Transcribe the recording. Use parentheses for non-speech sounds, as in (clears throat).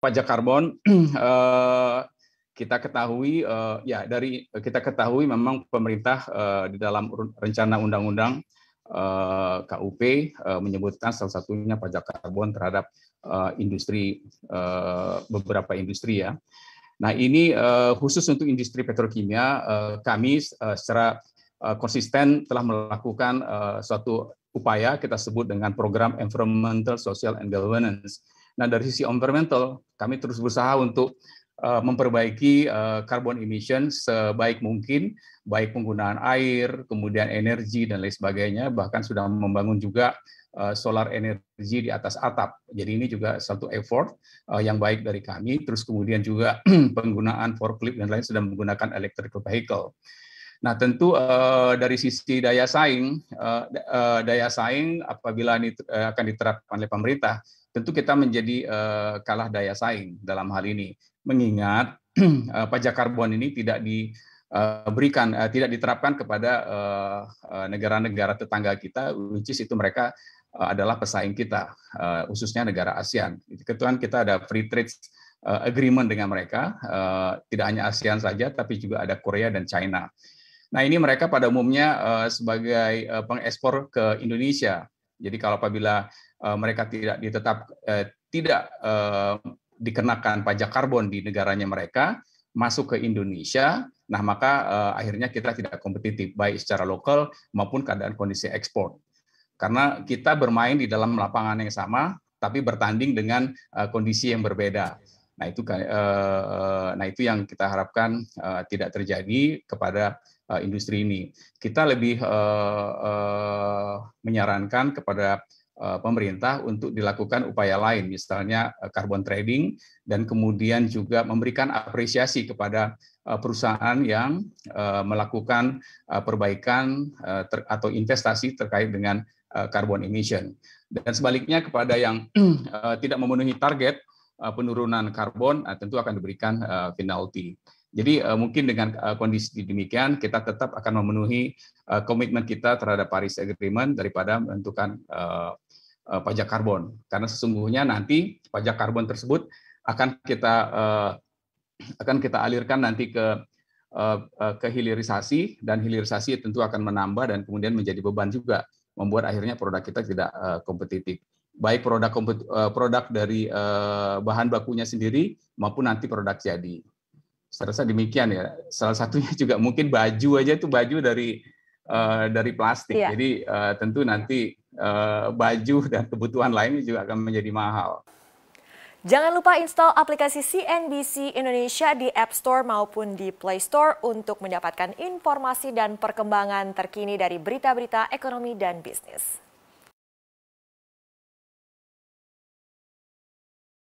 pajak karbon (clears throat) eh, kita ketahui eh, ya dari kita ketahui memang pemerintah eh, di dalam rencana undang-undang KUP menyebutkan salah satunya pajak karbon terhadap industri beberapa industri ya. Nah ini khusus untuk industri petrokimia kami secara konsisten telah melakukan suatu upaya kita sebut dengan program environmental, social and governance Nah, dari sisi environmental, kami terus berusaha untuk uh, memperbaiki uh, carbon emission sebaik mungkin, baik penggunaan air, kemudian energi dan lain sebagainya, bahkan sudah membangun juga uh, solar energi di atas atap. Jadi ini juga satu effort uh, yang baik dari kami. Terus kemudian juga (clears throat) penggunaan forklift dan lain sudah menggunakan electric vehicle. Nah, tentu uh, dari sisi daya saing, uh, uh, daya saing apabila ini uh, akan diterapkan oleh pemerintah, tentu kita menjadi uh, kalah daya saing dalam hal ini. Mengingat uh, (clears throat) pajak karbon ini tidak diberikan, berikan tidak diterapkan kepada negara-negara tetangga kita, which is itu mereka adalah pesaing kita, khususnya negara ASEAN. Kebetulan kita ada free trade agreement dengan mereka, tidak hanya ASEAN saja, tapi juga ada Korea dan China. Nah ini mereka pada umumnya uh, sebagai uh, pengekspor ke Indonesia. Jadi kalau apabila uh, mereka tidak ditetap uh, tidak uh, dikenakan pajak karbon di negaranya mereka masuk ke Indonesia, nah maka uh, akhirnya kita tidak kompetitif baik secara lokal maupun keadaan kondisi ekspor. Karena kita bermain di dalam lapangan yang sama, tapi bertanding dengan uh, kondisi yang berbeda. Nah itu eh, eh, nah itu yang kita harapkan eh, tidak terjadi kepada industri ini. Kita lebih menyarankan kepada pemerintah untuk dilakukan upaya lain, misalnya carbon trading, dan kemudian juga memberikan apresiasi kepada perusahaan yang melakukan perbaikan atau investasi terkait dengan carbon emission. Dan sebaliknya kepada yang (clears throat) tidak memenuhi target, Eh, penurunan karbon eh, tentu akan diberikan eh, penalti. Jadi mungkin dengan kondisi demikian kita tetap akan memenuhi komitmen kita terhadap Paris Agreement daripada menentukan pajak karbon. Karena sesungguhnya nanti pajak karbon tersebut akan kita akan kita alirkan nanti ke ke hilirisasi dan hilirisasi tentu akan menambah dan kemudian menjadi beban juga membuat akhirnya produk kita tidak kompetitif baik produk eh, produk dari eh, bahan bakunya sendiri maupun nanti produk jadi. Saya demikian ya. Salah satunya juga mungkin baju aja itu baju dari eh, dari plastik. Iya. Jadi tentu nanti baju dan kebutuhan lainnya juga akan menjadi mahal. Jangan lupa install aplikasi CNBC Indonesia di App Store maupun di Play Store untuk mendapatkan informasi dan perkembangan terkini dari berita-berita ekonomi dan bisnis.